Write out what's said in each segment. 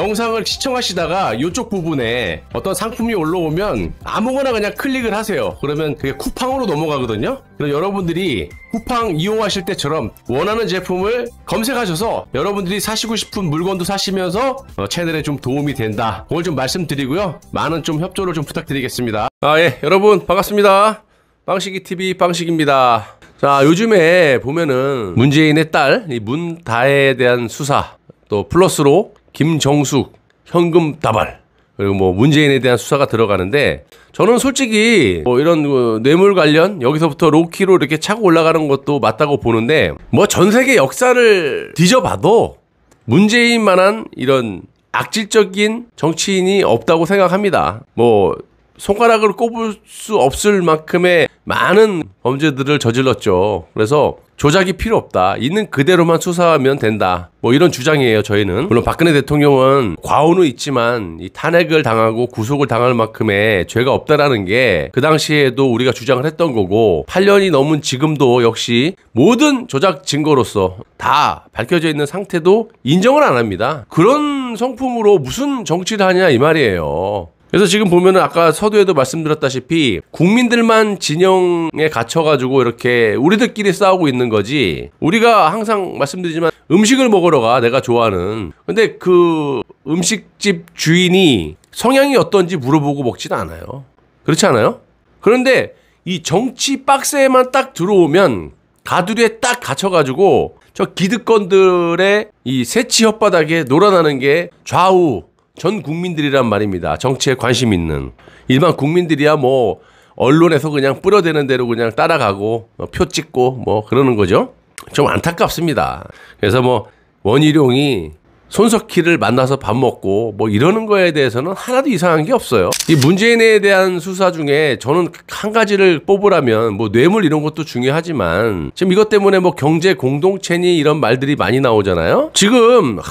영상을 시청하시다가 이쪽 부분에 어떤 상품이 올라오면 아무거나 그냥 클릭을 하세요. 그러면 그게 쿠팡으로 넘어가거든요. 그럼 여러분들이 쿠팡 이용하실 때처럼 원하는 제품을 검색하셔서 여러분들이 사시고 싶은 물건도 사시면서 어, 채널에 좀 도움이 된다. 그걸 좀 말씀드리고요. 많은 좀 협조를 좀 부탁드리겠습니다. 아, 예. 여러분, 반갑습니다. 빵식이TV 빵식입니다. 자, 요즘에 보면은 문재인의 딸, 이 문다혜에 대한 수사, 또 플러스로 김정숙, 현금 다발. 그리고 뭐 문재인에 대한 수사가 들어가는데 저는 솔직히 뭐 이런 그 뇌물 관련 여기서부터 로키로 이렇게 차고 올라가는 것도 맞다고 보는데 뭐 전 세계 역사를 뒤져봐도 문재인만한 이런 악질적인 정치인이 없다고 생각합니다. 뭐 손가락을 꼽을 수 없을 만큼의 많은 범죄들을 저질렀죠. 그래서 조작이 필요 없다. 있는 그대로만 수사하면 된다. 뭐 이런 주장이에요, 저희는. 물론 박근혜 대통령은 과오는 있지만 이 탄핵을 당하고 구속을 당할 만큼의 죄가 없다라는 게 그 당시에도 우리가 주장을 했던 거고 8년이 넘은 지금도 역시 모든 조작 증거로서 다 밝혀져 있는 상태도 인정을 안 합니다. 그런 성품으로 무슨 정치를 하냐 이 말이에요. 그래서 지금 보면은 아까 서두에도 말씀드렸다시피 국민들만 진영에 갇혀가지고 이렇게 우리들끼리 싸우고 있는 거지 우리가 항상 말씀드리지만 음식을 먹으러 가 내가 좋아하는 근데 그 음식집 주인이 성향이 어떤지 물어보고 먹진 않아요 그렇지 않아요? 그런데 이 정치 박스에만 딱 들어오면 가두리에 딱 갇혀가지고 저 기득권들의 이 새치 혓바닥에 놀아나는 게 좌우 전 국민들이란 말입니다. 정치에 관심 있는 일반 국민들이야 뭐 언론에서 그냥 뿌려대는 대로 그냥 따라가고 뭐 표 찍고 뭐 그러는 거죠. 좀 안타깝습니다. 그래서 뭐 원희룡이 손석희를 만나서 밥 먹고 뭐 이러는 거에 대해서는 하나도 이상한 게 없어요. 이 문재인에 대한 수사 중에 저는 한 가지를 뽑으라면 뭐 뇌물 이런 것도 중요하지만 지금 이것 때문에 뭐 경제 공동체니 이런 말들이 많이 나오잖아요. 지금 하,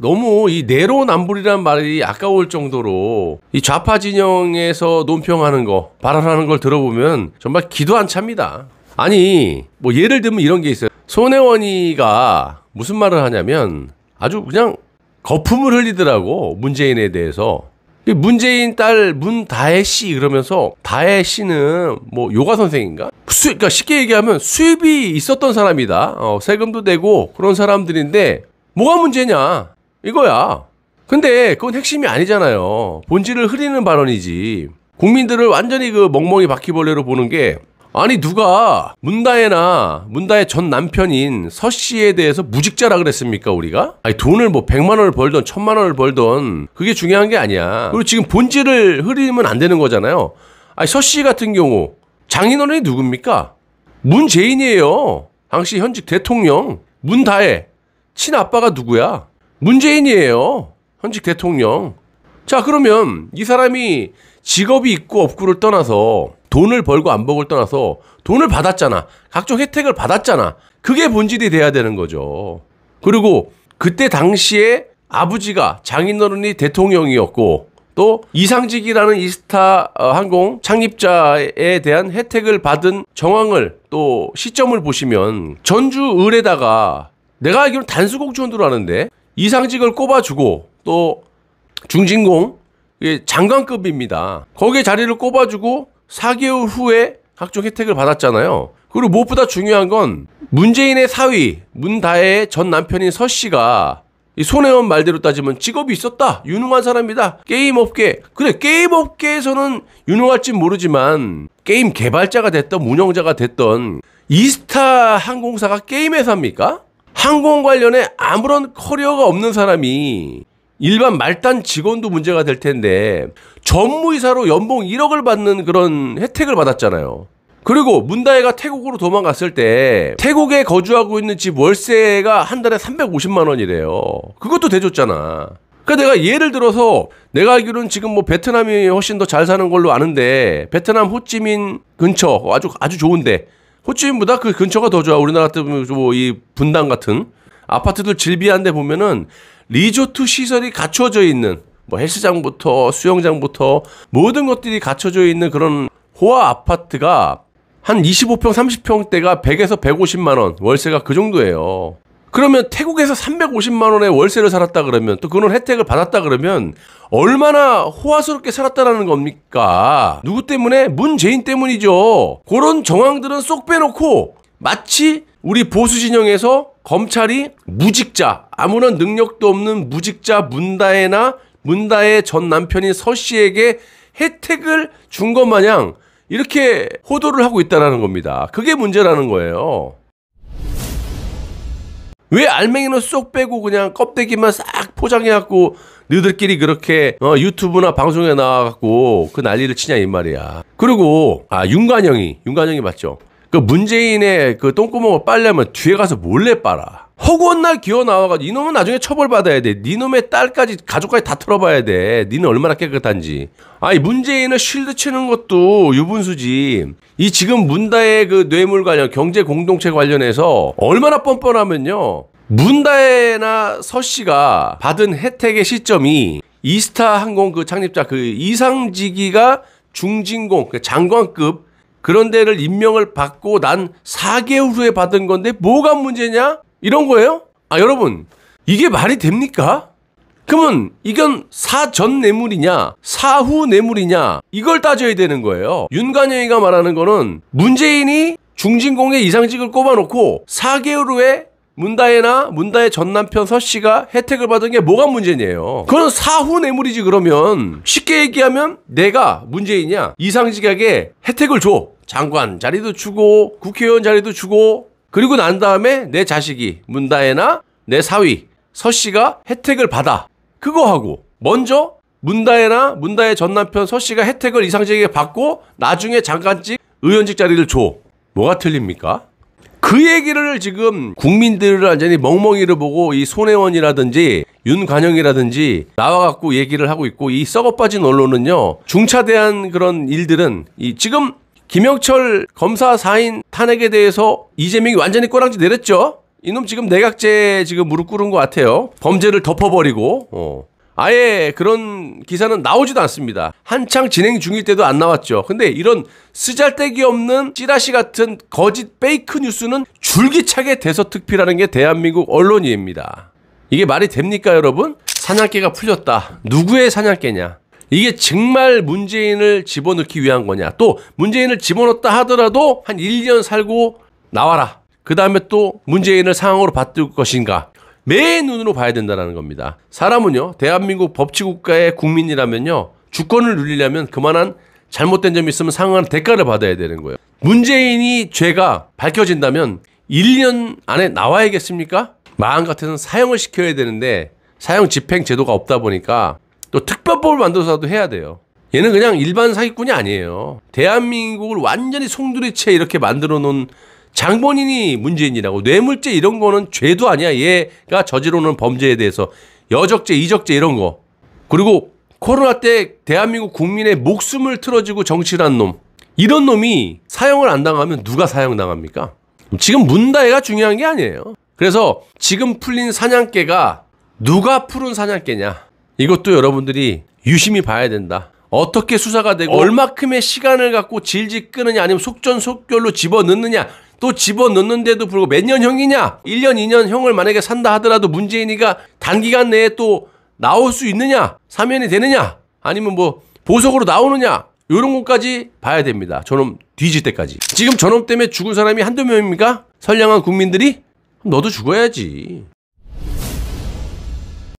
너무 이내로남불이란 말이 아까울 정도로 이 좌파 진영에서 논평하는 거 발언하는 걸 들어보면 정말 기도 안 찹니다. 아니 뭐 예를 들면 이런 게 있어요. 손혜원이가 무슨 말을 하냐면 아주 그냥 거품을 흘리더라고 문재인에 대해서 문재인 딸 문다혜 씨 그러면서 다혜 씨는 뭐 요가 선생인가? 수, 그러니까 쉽게 얘기하면 수입이 있었던 사람이다. 어, 세금도 내고 그런 사람들인데 뭐가 문제냐 이거야. 근데 그건 핵심이 아니잖아요. 본질을 흐리는 발언이지. 국민들을 완전히 그 멍멍이 바퀴벌레로 보는 게 아니 누가 문다혜나 문다혜 전 남편인 서 씨에 대해서 무직자라 그랬습니까 우리가? 아니 돈을 뭐 100만 원을 벌던 1000만 원을 벌던 그게 중요한 게 아니야. 그리고 지금 본질을 흐리면 안 되는 거잖아요. 아니 서 씨 같은 경우 장인어른이 누굽니까? 문재인이에요. 당시 현직 대통령 문다혜 친아빠가 누구야? 문재인이에요. 현직 대통령. 자 그러면 이 사람이 직업이 있고 없고를 떠나서 돈을 벌고 안 벌고를 떠나서 돈을 받았잖아. 각종 혜택을 받았잖아. 그게 본질이 돼야 되는 거죠. 그리고 그때 당시에 아버지가 장인어른이 대통령이었고 또 이상직이라는 이스타 어, 항공 창립자에 대한 혜택을 받은 정황을 또 시점을 보시면 전주 을에다가 내가 알기로는 단수공천으로 하는데 이상직을 꼽아주고 또 중진공 장관급입니다. 거기에 자리를 꼽아주고 4개월 후에 각종 혜택을 받았잖아요. 그리고 무엇보다 중요한 건 문재인의 사위 문다혜의 전 남편인 서 씨가 이 손혜원 말대로 따지면 직업이 있었다. 유능한 사람이다. 게임업계. 그래, 게임업계에서는 유능할진 모르지만 게임 개발자가 됐던 운영자가 됐던 이스타 항공사가 게임 회사입니까? 항공 관련에 아무런 커리어가 없는 사람이 일반 말단 직원도 문제가 될 텐데 전무이사로 연봉 1억을 받는 그런 혜택을 받았잖아요. 그리고 문다혜가 태국으로 도망갔을 때 태국에 거주하고 있는 집 월세가 한 달에 350만 원이래요. 그것도 대줬잖아. 그러니까 내가 예를 들어서 내가 알기로는 지금 뭐 베트남이 훨씬 더 잘 사는 걸로 아는데 베트남 호찌민 근처 아주 아주 좋은데 호찌민보다 그 근처가 더 좋아. 우리나라 같은 뭐 이 분당 같은 아파트들 질비한데 보면은 리조트 시설이 갖춰져 있는 뭐 헬스장부터 수영장부터 모든 것들이 갖춰져 있는 그런 호화 아파트가 한 25평, 30평대가 100에서 150만 원 월세가 그 정도예요. 그러면 태국에서 350만 원의 월세를 살았다 그러면 또 그런 혜택을 받았다 그러면 얼마나 호화스럽게 살았다라는 겁니까? 누구 때문에? 문재인 때문이죠. 그런 정황들은 쏙 빼놓고 마치 우리 보수 진영에서 검찰이 무직자 아무런 능력도 없는 무직자 문다혜나 문다혜 전 남편인 서 씨에게 혜택을 준 것 마냥 이렇게 호도를 하고 있다라는 겁니다. 그게 문제라는 거예요. 왜 알맹이는 쏙 빼고 그냥 껍데기만 싹 포장해갖고 너희들끼리 그렇게 어, 유튜브나 방송에 나와갖고 그 난리를 치냐 이 말이야. 그리고 아 윤관영이 윤관영이 맞죠? 그 문재인의 그 똥구멍을 빨려면 뒤에 가서 몰래 빨아. 허구한 날 기어 나와가지고 이놈은 나중에 처벌받아야 돼. 니놈의 딸까지 가족까지 다 털어봐야 돼. 니는 얼마나 깨끗한지. 아니 문재인을 실드 치는 것도 유분수지. 이 지금 문다의 그 뇌물 관련 경제 공동체 관련해서 얼마나 뻔뻔하면요. 문다혜나 서 씨가 받은 혜택의 시점이 이스타 항공 그 창립자 그 이상지기가 중진공 그 장관급 그런 데를 임명을 받고 난 4개월 후에 받은 건데 뭐가 문제냐? 이런 거예요? 아, 여러분, 이게 말이 됩니까? 그러면 이건 사전 뇌물이냐, 사후 뇌물이냐, 이걸 따져야 되는 거예요. 윤관영이가 말하는 거는 문재인이 중진공의 이상직을 꼽아놓고 4개월 후에 문다혜나 문다혜 전 남편 서 씨가 혜택을 받은 게 뭐가 문제냐예요. 그건 사후 뇌물이지 그러면 쉽게 얘기하면 내가 문재인이야 이상직에게 혜택을 줘. 장관 자리도 주고 국회의원 자리도 주고 그리고 난 다음에 내 자식이 문다혜나 내 사위 서 씨가 혜택을 받아 그거 하고 먼저 문다혜나 문다혜 전 남편 서 씨가 혜택을 이상적에게 받고 나중에 장관직 의원직 자리를 줘 뭐가 틀립니까? 그 얘기를 지금 국민들을 완전히 멍멍이를 보고 이 손혜원이라든지 윤관영이라든지 나와갖고 얘기를 하고 있고 이 썩어빠진 언론은요 중차대한 그런 일들은 이 지금 김영철 검사 사인 탄핵에 대해서 이재명이 완전히 꼬랑지 내렸죠. 이놈 지금 내각제 지금 무릎 꿇은 것 같아요. 범죄를 덮어버리고 어. 아예 그런 기사는 나오지도 않습니다. 한창 진행 중일 때도 안 나왔죠. 근데 이런 쓰잘데기 없는 찌라시 같은 거짓 페이크 뉴스는 줄기차게 대서특필하는 게 대한민국 언론입니다. 이게 말이 됩니까 여러분? 사냥개가 풀렸다. 누구의 사냥개냐? 이게 정말 문재인을 집어넣기 위한 거냐. 또 문재인을 집어넣었다 하더라도 한 1년 살고 나와라. 그 다음에 또 문재인을 상황으로 바꿀 것인가. 매 눈으로 봐야 된다는 겁니다. 사람은요, 대한민국 법치국가의 국민이라면요, 주권을 누리려면 그만한 잘못된 점이 있으면 상응한 대가를 받아야 되는 거예요. 문재인이 죄가 밝혀진다면 1년 안에 나와야겠습니까? 마음 같아서는 사형을 시켜야 되는데 사형 집행 제도가 없다 보니까 또 특별법을 만들어서라도 해야 돼요. 얘는 그냥 일반 사기꾼이 아니에요. 대한민국을 완전히 송두리째 이렇게 만들어 놓은 장본인이 문재인이라고 뇌물죄 이런 거는 죄도 아니야. 얘가 저지르는 범죄에 대해서 여적죄, 이적죄 이런 거. 그리고 코로나 때 대한민국 국민의 목숨을 틀어지고 정치를 한 놈. 이런 놈이 사형을 안 당하면 누가 사형당합니까? 지금 문다해가 중요한 게 아니에요. 그래서 지금 풀린 사냥개가 누가 푸른 사냥개냐. 이것도 여러분들이 유심히 봐야 된다. 어떻게 수사가 되고 어. 얼마큼의 시간을 갖고 질질 끄느냐 아니면 속전속결로 집어넣느냐 또 집어넣는데도 불구하고 몇 년 형이냐 1년 2년 형을 만약에 산다 하더라도 문재인이가 단기간 내에 또 나올 수 있느냐 사면이 되느냐 아니면 뭐 보석으로 나오느냐 이런 것까지 봐야 됩니다. 저놈 뒤질 때까지. 지금 저놈 때문에 죽은 사람이 한두 명입니까? 선량한 국민들이? 너도 죽어야지.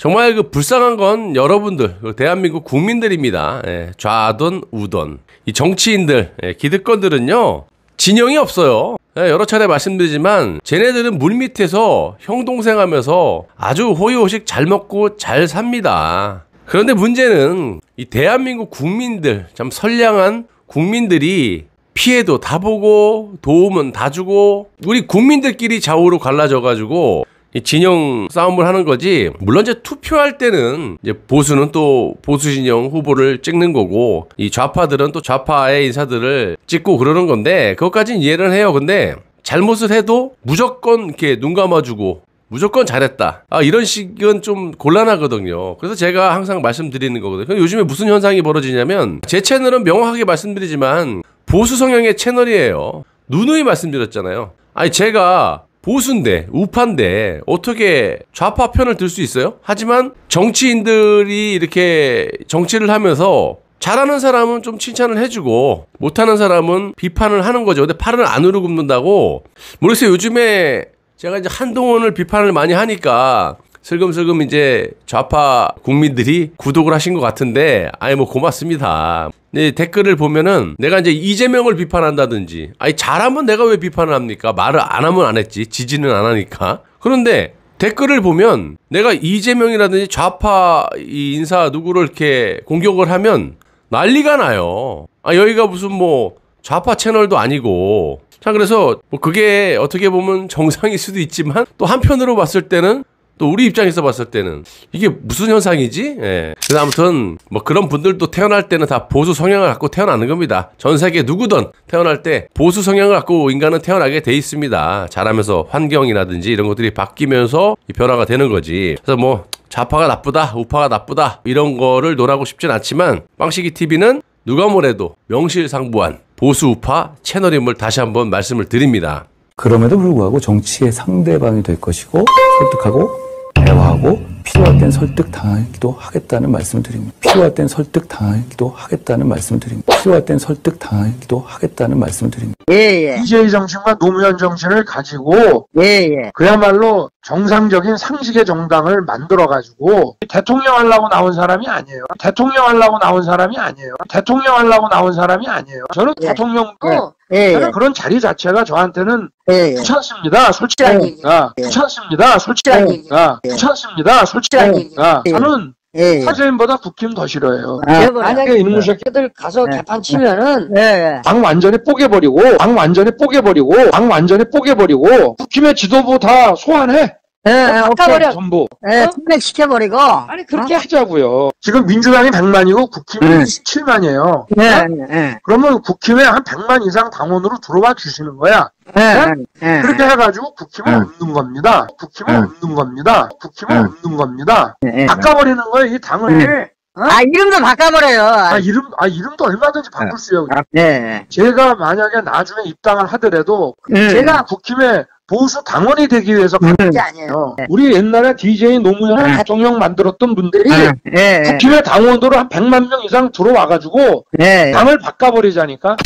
정말 그 불쌍한 건 여러분들, 그 대한민국 국민들입니다. 예, 좌든 우든. 이 정치인들, 예, 기득권들은요, 진영이 없어요. 예, 여러 차례 말씀드리지만, 쟤네들은 물 밑에서 형동생 하면서 아주 호의호식 잘 먹고 잘 삽니다. 그런데 문제는 이 대한민국 국민들, 참 선량한 국민들이 피해도 다 보고 도움은 다 주고 우리 국민들끼리 좌우로 갈라져 가지고 진영 싸움을 하는 거지. 물론 이제 투표할 때는 이제 보수는 또 보수 진영 후보를 찍는 거고 이 좌파들은 또 좌파의 인사들을 찍고 그러는 건데 그것까진 이해를 해요. 근데 잘못을 해도 무조건 이렇게 눈 감아주고 무조건 잘했다. 아, 이런 식은 좀 곤란하거든요. 그래서 제가 항상 말씀드리는 거거든요. 요즘에 무슨 현상이 벌어지냐면 제 채널은 명확하게 말씀드리지만 보수 성향의 채널이에요. 누누이 말씀드렸잖아요. 아니 제가 보수인데 우파인데 어떻게 좌파 편을 들 수 있어요? 하지만 정치인들이 이렇게 정치를 하면서 잘하는 사람은 좀 칭찬을 해주고 못하는 사람은 비판을 하는 거죠. 근데 팔을 안으로 굽는다고 모르겠어요. 요즘에 제가 이제 한동훈을 비판을 많이 하니까 슬금슬금 이제 좌파 국민들이 구독을 하신 것 같은데, 아니 뭐 고맙습니다. 네, 댓글을 보면은 내가 이제 이재명을 비판한다든지, 아니 잘하면 내가 왜 비판을 합니까? 말을 안 하면 안 했지, 지지는 안 하니까. 그런데 댓글을 보면 내가 이재명이라든지 좌파 인사 누구를 이렇게 공격을 하면 난리가 나요. 아 여기가 무슨 뭐 좌파 채널도 아니고 자, 그래서 뭐 그게 어떻게 보면 정상일 수도 있지만 또 한편으로 봤을 때는 또 우리 입장에서 봤을 때는 이게 무슨 현상이지? 예. 그래서 아무튼 뭐 그런 분들도 태어날 때는 다 보수 성향을 갖고 태어나는 겁니다. 전 세계 누구든 태어날 때 보수 성향을 갖고 인간은 태어나게 돼 있습니다. 자라면서 환경이라든지 이런 것들이 바뀌면서 변화가 되는 거지. 그래서 뭐 좌파가 나쁘다, 우파가 나쁘다 이런 거를 논하고 싶진 않지만 빵식이 TV는 누가 뭐래도 명실상부한 보수 우파 채널임을 다시 한번 말씀을 드립니다. 그럼에도 불구하고 정치의 상대방이 될 것이고 설득하고 대화하고 필요할 땐 설득당하기도 하겠다는 말씀을 드립니다. 필요할 땐 설득당하기도 하겠다는 말씀을 드립니다. 필요할 땐 설득당하기도 하겠다는 말씀을 드립니다. 예, 예. BJ 정신과 노무현 정신을 가지고 예, 예. 그야말로 정상적인 상식의 정당을 만들어가지고 대통령 하려고 나온 사람이 아니에요. 대통령 하려고 나온 사람이 아니에요. 대통령 하려고 나온 사람이 아니에요. 저는 예. 대통령, 어. 예. 예. 저 그런 자리 자체가 저한테는 예. 예. 귀찮습니다. 솔직하니까. 예. 히 귀찮습니다. 솔직하니까. 히 귀찮습니다. 솔직하니까. 저는 예, 예. 사진보다 국힘 더 싫어해요. 아, 그러니까 만약에 이놈의 새끼들 네. 가서 네. 개판 치면은 예. 네. 당 완전히 뽀개버리고 당 완전히 뽀개버리고 당 완전히 뽀개버리고 국힘의 지도부 다 소환해. 예, 예, 어, 버려 전부. 예, 탄핵시켜버리고. 어? 아니 그렇게 어? 하자고요. 지금 민주당이 100만이고 국힘이 네. 17만이에요. 네, 네. 그러면 국힘에 한 100만 이상 당원으로 들어와 주시는 거야. 네, 네. 네, 네. 그렇게 해가지고 국힘은 없는 겁니다. 국힘은 없는 겁니다. 국힘은 없는 겁니다. 바꿔버리는 거예요, 이 당을. 어? 아 이름도 바꿔버려요. 아 이름 아 이름도 얼마든지 바꿀 아, 수 있어요. 아, 네. 제가 만약에 나중에 입당을 하더라도 음. 제가 국힘에 보수 당원이 되기 위해서 바뀐 네. 게 아니에요. 네. 우리 옛날에 DJ 노무현 네. 대통령 만들었던 분들이 예, 예. 국회 당원으로 한 100만 명 이상 들어와가지고 예, 당을 바꿔버리자니까.